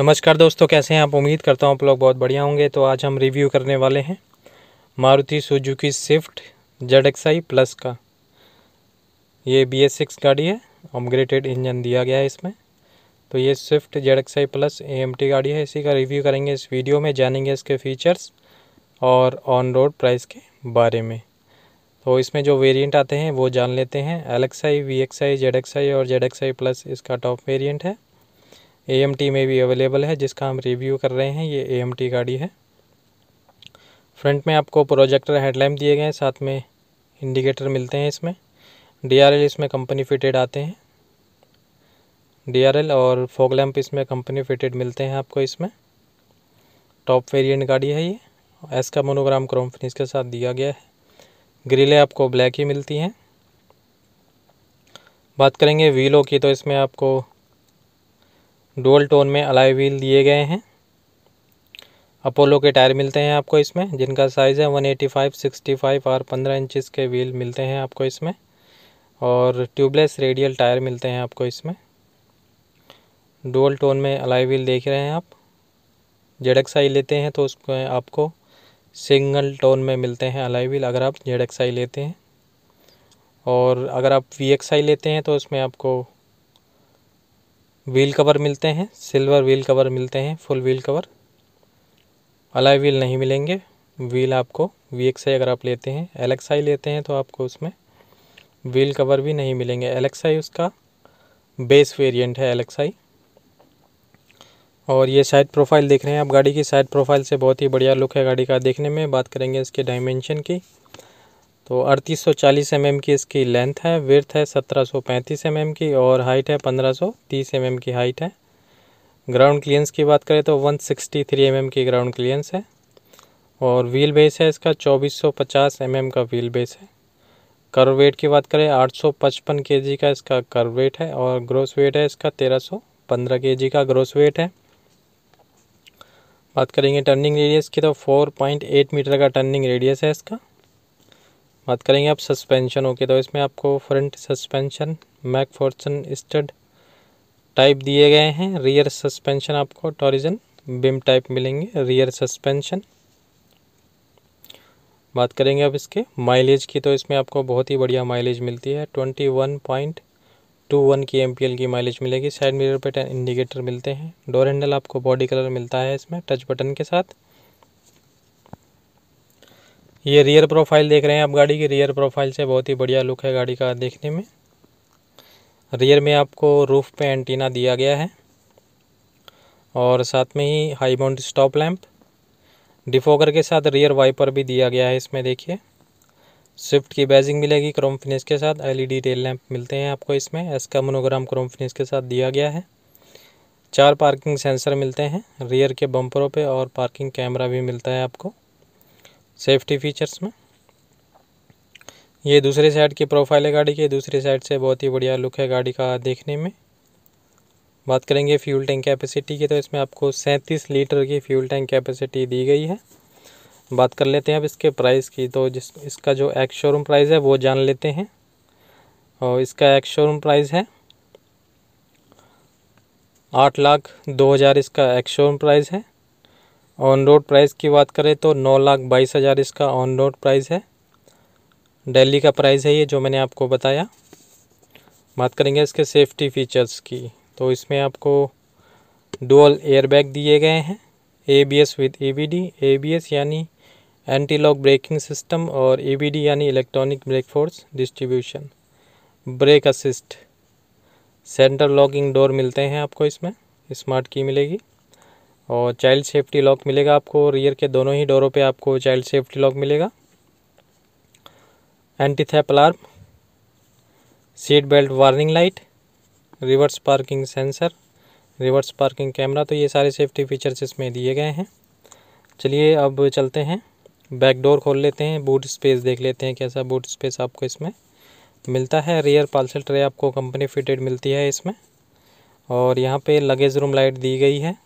नमस्कार दोस्तों कैसे हैं आप उम्मीद करता हूँ आप लोग बहुत बढ़िया होंगे तो आज हम रिव्यू करने वाले हैं Maruti Suzuki Swift Z X I plus का ये बी एस सिक्स गाड़ी है अपग्रेडेड इंजन दिया गया है इसमें तो ये Swift Z X I plus A M T गाड़ी है इसी का रिव्यू करेंगे इस वीडियो में जानेंगे इसके फीचर्स और ऑन रोड प्राइस के बारे में तो इसमें जो वेरिएंट आते हैं वो जान लेते हैं L X I V X I Z X I और जेड एक्स आई प्लस इसका टॉप वेरिएंट है ए में भी अवेलेबल है जिसका हम रिव्यू कर रहे हैं ये ए गाड़ी है फ्रंट में आपको प्रोजेक्टर हेडलैम्प दिए गए हैं साथ में इंडिकेटर मिलते हैं इसमें डीआरएल इसमें कंपनी फिटेड आते हैं डीआरएल और फोक लैम्प इसमें कंपनी फिटेड मिलते हैं आपको इसमें टॉप वेरिएंट गाड़ी है ये एस का मोनोग्राम क्रोम फिनिश के साथ दिया गया है ग्रिलें आपको ब्लैक ही मिलती हैं बात करेंगे व्हीलों की तो इसमें आपको डोल टोन में अलाई व्हील दिए गए हैं अपोलो के टायर मिलते हैं आपको इसमें जिनका साइज़ है वन 65 फाइव सिक्सटी फाइव और पंद्रह इंचज़ के व्हील मिलते हैं आपको इसमें और ट्यूबलेस रेडियल टायर मिलते हैं आपको इसमें डोल टोन में अलाई व्हील देख रहे हैं आप जेडक्साई लेते हैं तो उसमें आपको सिंगल टोन में मिलते हैं अलाई व्हील अगर आप जेडक्साई लेते हैं और अगर आप वी लेते हैं तो उसमें आपको व्हील कवर मिलते हैं सिल्वर व्हील कवर मिलते हैं full wheel cover alloy wheel नहीं मिलेंगे व्हील आपको वी एक्स आई अगर आप लेते हैं एल एक्स आई लेते हैं तो आपको उसमें व्हील कवर भी नहीं मिलेंगे एल एक्स आई उसका बेस वेरिएंट है एल एक्स आई और ये साइड प्रोफाइल देख रहे हैं आप गाड़ी की साइड प्रोफाइल से बहुत ही बढ़िया लुक है गाड़ी का देखने में बात करेंगे इसके डायमेंशन की तो अड़तीस सौ चालीस एम एम की इसकी लेंथ है विर्थ है सत्रह सौ पैंतीस एम एम की और हाइट है पंद्रह सौ तीस एम एम की हाइट है ग्राउंड क्लियरेंस की बात करें तो one sixty three M M की ग्राउंड क्लियरेंस है और व्हील बेस है इसका चौबीस सौ पचास एम एम का व्हील बेस है कर्व वेट की बात करें आठ सौ पचपन के जी का इसका कर्व वेट है और ग्रोस वेट है इसका तेरह सौ पंद्रह के जी का ग्रोस वेट है बात करेंगे टर्निंग रेडियस की तो फोर पॉइंट एट मीटर का टर्निंग रेडियस है इसका बात करेंगे आप सस्पेंशन ओके तो इसमें आपको front suspension MacPherson strut type दिए गए हैं रियर सस्पेंशन आपको टॉरिजन बिम टाइप मिलेंगे रियर सस्पेंशन बात करेंगे अब इसके माइलेज की तो इसमें आपको बहुत ही बढ़िया माइलेज मिलती है twenty one point two one K M की माइलेज मिलेगी साइड मिरर पे इंडिकेटर मिलते हैं डोर हैंडल आपको बॉडी कलर मिलता है इसमें टच बटन के साथ ये रियर प्रोफाइल देख रहे हैं आप गाड़ी की रियर प्रोफाइल से बहुत ही बढ़िया लुक है गाड़ी का देखने में रियर में आपको रूफ़ पे एंटीना दिया गया है और साथ में ही high mount stop lamp defogger के साथ रियर वाइपर भी दिया गया है इसमें देखिए स्विफ्ट की बैजिंग मिलेगी क्रोम फिनिश के साथ एलईडी टेल लैंप मिलते हैं आपको इसमें एस का मोनोग्राम क्रोम फिनिश के साथ दिया गया है चार पार्किंग सेंसर मिलते हैं रियर के बम्परों पे और पार्किंग कैमरा भी मिलता है आपको सेफ्टी फीचर्स में ये दूसरे साइड की प्रोफाइल है गाड़ी की दूसरी साइड से बहुत ही बढ़िया लुक है गाड़ी का देखने में बात करेंगे फ्यूल टैंक कैपेसिटी की तो इसमें आपको सैंतीस लीटर की फ्यूल टैंक कैपेसिटी दी गई है बात कर लेते हैं अब इसके प्राइस की तो जिस इसका जो एक्स शोरूम प्राइस है वो जान लेते हैं और इसका एक्स शोरूम प्राइस है आठ लाख दो हज़ार इसका एक्स शोरूम प्राइस है ऑन रोड प्राइस की बात करें तो नौ लाख बाईस हज़ार इसका ऑन रोड प्राइस है दिल्ली का प्राइस है ये जो मैंने आपको बताया बात करेंगे इसके सेफ्टी फीचर्स की तो इसमें आपको डुअल एयरबैग दिए गए हैं A B S with A B D A B S यानी एंटी लॉक ब्रेकिंग सिस्टम और ए बी डी यानी electronic brake force distribution brake assist centre locking door मिलते हैं आपको इसमें स्मार्ट की मिलेगी और चाइल्ड सेफ्टी लॉक मिलेगा आपको रियर के दोनों ही डोरों पे आपको चाइल्ड सेफ्टी लॉक मिलेगा anti theft alarm seat belt warning light reverse parking sensor reverse parking camera तो ये सारे सेफ्टी फीचर्स इसमें दिए गए हैं चलिए अब चलते हैं बैक डोर खोल लेते हैं बूट स्पेस देख लेते हैं कैसा बूट स्पेस आपको इसमें मिलता है रियर पार्सल ट्रे आपको कंपनी फिटेड मिलती है इसमें और यहाँ पे लगेज रूम लाइट दी गई है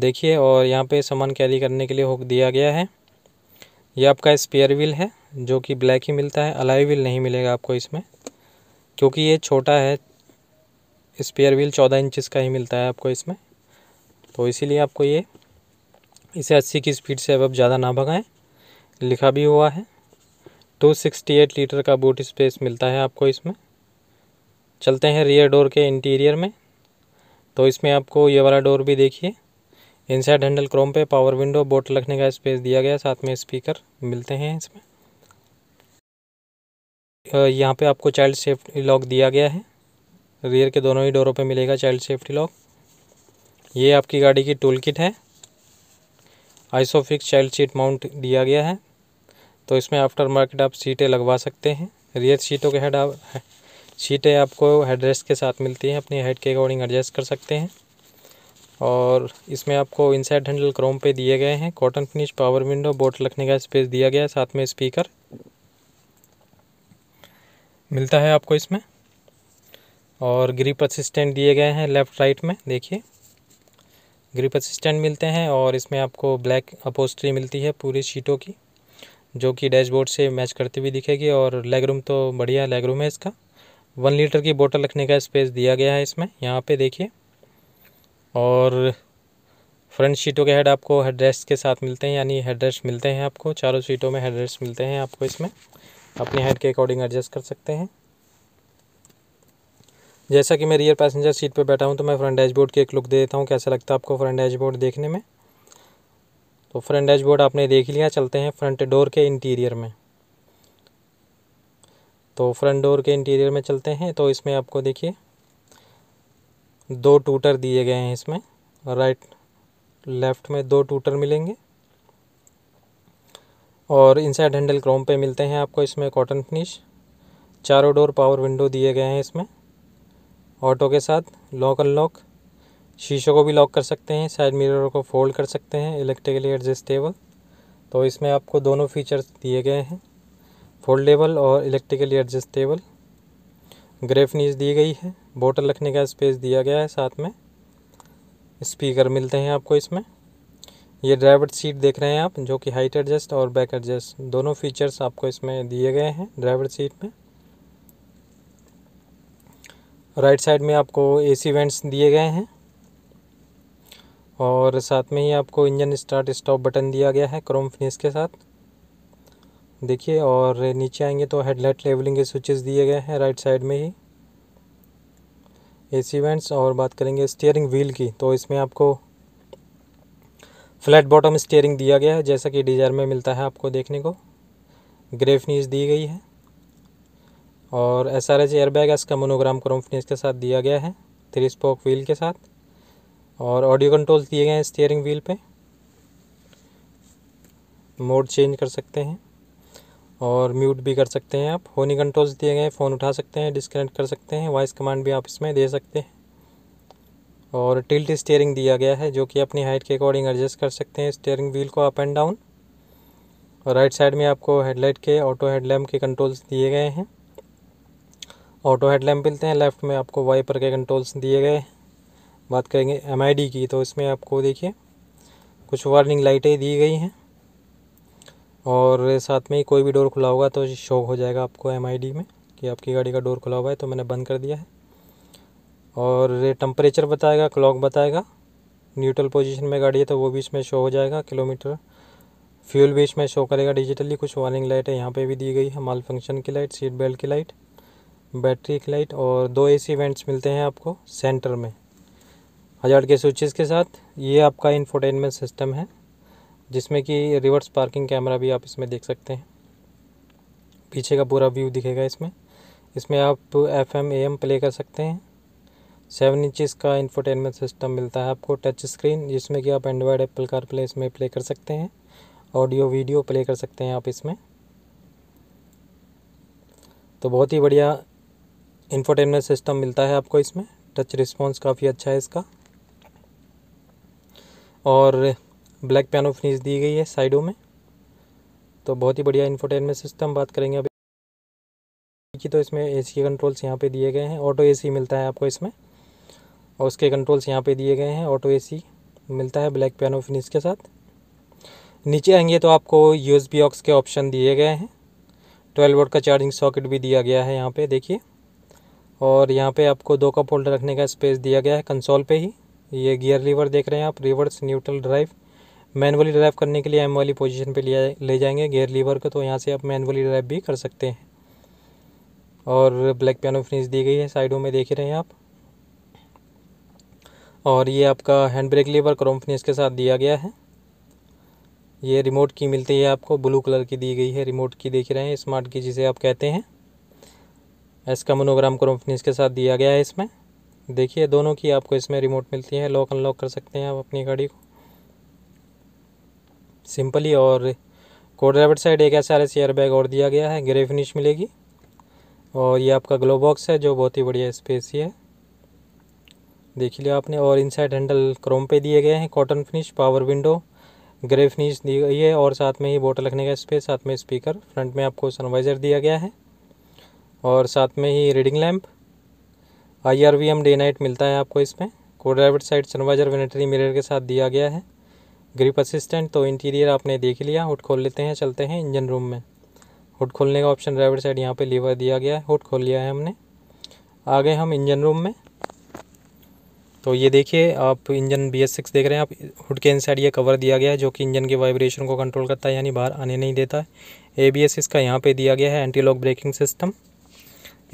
देखिए और यहाँ पे सामान कैरी करने के लिए हुक दिया गया है ये आपका स्पेयर व्हील है जो कि ब्लैक ही मिलता है अलाई व्हील नहीं मिलेगा आपको इसमें क्योंकि ये छोटा है स्पेयर व्हील चौदह इंचज़ का ही मिलता है आपको इसमें तो इसीलिए आपको ये इसे अस्सी की स्पीड से अब ज़्यादा ना भगाएं लिखा भी हुआ है टू सिक्सटी एट लीटर का बूट स्पेस मिलता है आपको इसमें चलते हैं रियर डोर के इंटीरियर में तो इसमें आपको ये वाला डोर भी देखिए इनसाइड हैंडल क्रोम पे पावर विंडो बोट रखने का स्पेस दिया गया साथ में स्पीकर मिलते हैं इसमें यहाँ पे आपको चाइल्ड सेफ्टी लॉक दिया गया है रियर के दोनों ही डोरों पे मिलेगा चाइल्ड सेफ्टी लॉक ये आपकी गाड़ी की टूल किट है आइसोफिक्स चाइल्ड सीट माउंट दिया गया है तो इसमें आफ्टर मार्केट आप सीटें लगवा सकते हैं रियर सीटों के हेड आप सीटें आपको हेडरेस्ट के साथ मिलती हैं अपनी हेड के अकॉर्डिंग एडजस्ट कर सकते हैं और इसमें आपको इनसाइड हैंडल क्रोम पे दिए गए हैं cotton finish power window bottle रखने का स्पेस दिया गया है साथ में स्पीकर मिलता है आपको इसमें और ग्रिप असिस्टेंट दिए गए हैं लेफ़्ट राइट में देखिए ग्रिप असिस्टेंट मिलते हैं और इसमें आपको ब्लैक अपोस्ट्री मिलती है पूरी सीटों की जो कि डैशबोर्ड से मैच करती हुई दिखेगी और लेग रूम तो बढ़िया लेग रूम है इसका वन लीटर की बोतल रखने का स्पेस दिया गया है इसमें यहाँ पे देखिए और फ्रंट सीटों के हेड आपको हेड के साथ मिलते हैं यानी हेड मिलते हैं आपको चारों सीटों में हेड मिलते हैं आपको इसमें अपने हेड के अकॉर्डिंग एडजस्ट कर सकते हैं जैसा कि मैं रियर पैसेंजर सीट पर बैठा हूँ तो मैं फ्रंट डैशबोर्ड की एक लुक दे देता हूँ कैसा लगता है आपको फ्रंट डैशबोर्ड देखने में तो फ्रंट डैशबोर्ड आपने देख लिया चलते हैं फ्रंट डोर के इंटीरियर में तो फ्रंट डोर के इंटीरियर में चलते हैं तो इसमें आपको देखिए दो टूटर दिए गए हैं इसमें राइट लेफ्ट में दो टूटर मिलेंगे और इनसाइड हैंडल क्रोम पे मिलते हैं आपको इसमें कॉटन फिनिश चारों डोर पावर विंडो दिए गए हैं इसमें ऑटो के साथ लॉक अनलॉक शीशों को भी लॉक कर सकते हैं साइड मिरर को फोल्ड कर सकते हैं इलेक्ट्रिकली एडजस्टेबल तो इसमें आपको दोनों फीचर्स दिए गए हैं फोल्डेबल और इलेक्ट्रिकली एडजस्टेबल ग्रे फिनिश दी गई है बोतल रखने का स्पेस दिया गया है साथ में स्पीकर मिलते हैं आपको इसमें ये ड्राइवर सीट देख रहे हैं आप जो कि हाइट एडजस्ट और बैक एडजस्ट दोनों फीचर्स आपको इसमें दिए गए हैं ड्राइवर सीट में राइट साइड में आपको एसी वेंट्स दिए गए हैं और साथ में ही आपको इंजन स्टार्ट स्टॉप बटन दिया गया है क्रोम फिनिश के साथ देखिए और नीचे आएंगे तो हेडलाइट लेवलिंग के स्विचेस दिए गए हैं राइट साइड में ही एसी वेंट्स और बात करेंगे स्टीयरिंग व्हील की तो इसमें आपको फ्लैट बॉटम स्टीयरिंग दिया गया है जैसा कि डिजायर में मिलता है आपको देखने को ग्रे दी गई है और एस आर एच एयरबैग इसका मोनोग्राम क्रोम के साथ दिया गया है थ्री स्पोक व्हील के साथ और ऑडियो कंट्रोल्स दिए गए हैं स्टीयरिंग व्हील पे मोड चेंज कर सकते हैं और म्यूट भी कर सकते हैं आप होनी कंट्रोल्स दिए गए फ़ोन उठा सकते हैं डिसकनेक्ट कर सकते हैं वॉइस कमांड भी आप इसमें दे सकते हैं और टिल्ट स्टेयरिंग दिया गया है जो कि अपनी हाइट के अकॉर्डिंग एडजस्ट कर सकते हैं स्टेयरिंग व्हील को अप एंड डाउन और राइट साइड में आपको हेडलाइट के ऑटो हेडलैम्प के कंट्रोल्स दिए गए हैं ऑटो हेडलैम्प मिलते हैं लेफ़्ट में आपको वाइपर के कंट्रोल्स दिए गए बात करेंगे एम की तो इसमें आपको देखिए कुछ वार्निंग लाइटें दी गई हैं और साथ में ही कोई भी डोर खुला होगा तो शो हो जाएगा आपको एम में कि आपकी गाड़ी का डोर खुला हुआ है तो मैंने बंद कर दिया है और टम्परेचर बताएगा क्लॉक बताएगा न्यूट्रल पोजीशन में गाड़ी है तो वो भी इसमें शो हो जाएगा किलोमीटर फ्यूल भी इसमें शो करेगा डिजिटली कुछ वार्निंग लाइट है यहाँ पे भी दी गई है माल फंक्शन की लाइट सीट बेल्ट की लाइट बैटरी की लाइट और दो एसी इवेंट्स मिलते हैं आपको सेंटर में हजार के स्विचेस के साथ ये आपका इन्फोटेनमेंट सिस्टम है जिसमें कि रिवर्स पार्किंग कैमरा भी आप इसमें देख सकते हैं पीछे का पूरा व्यू दिखेगा इसमें इसमें आप F M A M play कर सकते हैं सेवन इंचज़ का इंफोटेनमेंट सिस्टम मिलता है आपको टच स्क्रीन जिसमें कि आप एंड्रॉयड एप्पल कार प्ले इसमें प्ले कर सकते हैं ऑडियो वीडियो प्ले कर सकते हैं आप इसमें तो बहुत ही बढ़िया इंफोटेनमेंट सिस्टम मिलता है आपको इसमें टच रिस्पॉन्स काफ़ी अच्छा है इसका और ब्लैक पियानो फिनिश दी गई है साइडों में तो बहुत ही बढ़िया इन्फोटेनमेंट सिस्टम बात करेंगे अभी की तो इसमें एसी के कंट्रोल्स यहाँ पे दिए गए हैं ऑटो एसी मिलता है आपको इसमें और उसके कंट्रोल्स यहाँ पे दिए गए हैं ऑटो एसी मिलता है ब्लैक पियानो फिनिश के साथ नीचे आएंगे तो आपको यू एस ऑक्स के ऑप्शन दिए गए हैं ट्वेल्व वोट का चार्जिंग सॉकेट भी दिया गया है यहाँ पे देखिए और यहाँ पे आपको दो कप होल्डर रखने का स्पेस दिया गया है कंसोल पे ही ये गियर लीवर देख रहे हैं आप reverse neutral drive manually drive करने के लिए एम वाली पोजीशन पे लिया ले जाएंगे गेयर लीवर को तो यहाँ से आप मैनुअली ड्राइव भी कर सकते हैं और ब्लैक पियानो फिनिश दी गई है साइडों में देख रहे हैं आप और ये आपका hand brake lever chrome finish के साथ दिया गया है ये रिमोट की मिलती है आपको ब्लू कलर की दी गई है रिमोट की देख रहे हैं स्मार्ट की जिसे आप कहते हैं एस का मोनोग्राम क्रोम फिनिश के साथ दिया गया है इसमें देखिए दोनों की आपको इसमें रिमोट मिलती है लॉक अनलॉक कर सकते हैं आप अपनी गाड़ी को सिंपली और कोड रेबिट साइड एक ऐसा आर एस एयर बैग और दिया गया है ग्रे फिनिश मिलेगी और ये आपका ग्लो बॉक्स है जो बहुत ही बढ़िया ही है देख लिया आपने और इनसाइड हैंडल क्रोम पे दिए गए हैं cotton finish power window grey finish दी गई है और साथ में ही बोटल रखने का स्पेस साथ में स्पीकर फ्रंट में आपको सनवाइज़र दिया गया है और साथ में ही reading lamp I R V M day night मिलता है आपको इसमें कोड साइड सनवाइजर वेनेटरी मिरर के साथ दिया गया है ग्रिप असिस्टेंट तो इंटीरियर आपने देख लिया हुड खोल लेते हैं चलते हैं इंजन रूम में हुड खोलने का ऑप्शन ड्राइवर साइड यहाँ पे लीवर दिया गया है हुड खोल लिया है हमने आ गए हम इंजन रूम में तो ये देखिए आप इंजन बी एस सिक्स देख रहे हैं आप हुड के इनसाइड ये कवर दिया गया है जो कि इंजन के वाइब्रेशन को कंट्रोल करता है यानी बाहर आने नहीं देता है ए बी एस इसका यहाँ पर दिया गया है एंटी लॉक ब्रेकिंग सिस्टम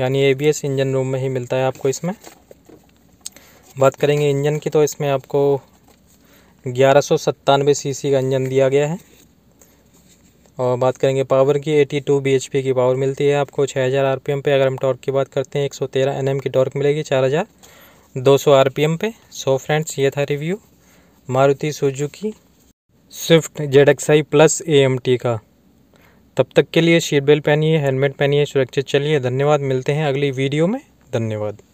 यानी A B S engine room में ही मिलता है आपको इसमें बात करेंगे इंजन की तो इसमें आपको ग्यारह सौ सत्तानवे सी सी का इंजन दिया गया है और बात करेंगे पावर की 82 टू की पावर मिलती है आपको 6000 हज़ार पे अगर हम टॉर्क की बात करते हैं 113 सौ की टॉर्क मिलेगी 4200 आरपीएम पे सो फ्रेंड्स ये था review Maruti Suzuki Swift Z X I plus A M T का तब तक के लिए सीट बेल्ट पहनिए हेलमेट पहनिए सुरक्षित चलिए धन्यवाद मिलते हैं अगली वीडियो में धन्यवाद